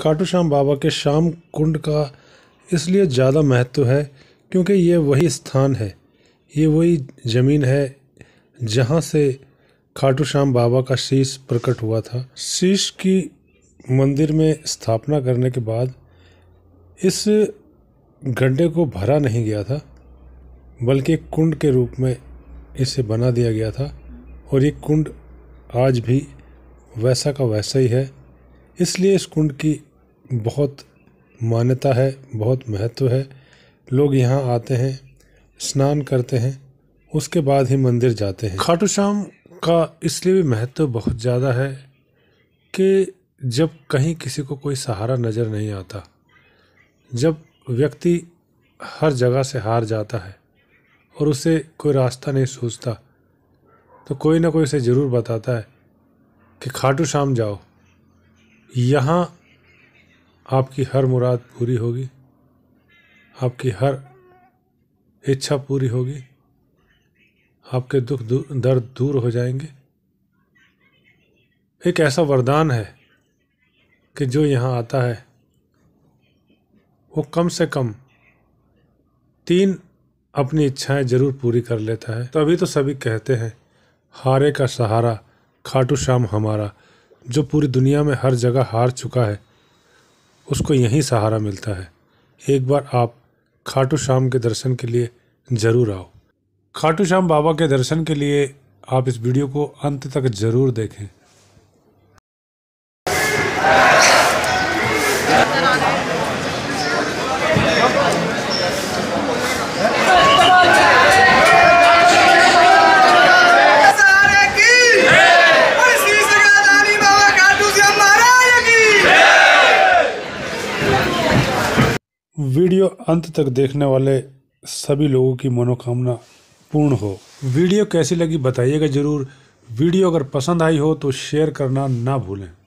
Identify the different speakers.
Speaker 1: खाटू श्याम बाबा के श्याम कुंड का इसलिए ज़्यादा महत्व है क्योंकि ये वही स्थान है ये वही ज़मीन है जहाँ से खाटू श्याम बाबा का शीश प्रकट हुआ था शीश की मंदिर में स्थापना करने के बाद इस गड्ढे को भरा नहीं गया था बल्कि कुंड के रूप में इसे बना दिया गया था और ये कुंड आज भी वैसा का वैसा ही है इसलिए इस कुंड की बहुत मान्यता है बहुत महत्व है लोग यहाँ आते हैं स्नान करते हैं उसके बाद ही मंदिर जाते हैं खाटू श्याम का इसलिए भी महत्व बहुत ज़्यादा है कि जब कहीं किसी को कोई सहारा नज़र नहीं आता जब व्यक्ति हर जगह से हार जाता है और उसे कोई रास्ता नहीं सूझता तो कोई ना कोई उसे ज़रूर बताता है कि खाटू श्याम जाओ यहाँ आपकी हर मुराद पूरी होगी आपकी हर इच्छा पूरी होगी आपके दुख दर्द दूर हो जाएंगे एक ऐसा वरदान है कि जो यहाँ आता है वो कम से कम तीन अपनी इच्छाएं ज़रूर पूरी कर लेता है तो अभी तो सभी कहते हैं हारे का सहारा खाटू श्याम हमारा जो पूरी दुनिया में हर जगह हार चुका है उसको यहीं सहारा मिलता है एक बार आप खाटू श्याम के दर्शन के लिए ज़रूर आओ खाटू श्याम बाबा के दर्शन के लिए आप इस वीडियो को अंत तक ज़रूर देखें वीडियो अंत तक देखने वाले सभी लोगों की मनोकामना पूर्ण हो वीडियो कैसी लगी बताइएगा ज़रूर वीडियो अगर पसंद आई हो तो शेयर करना ना भूलें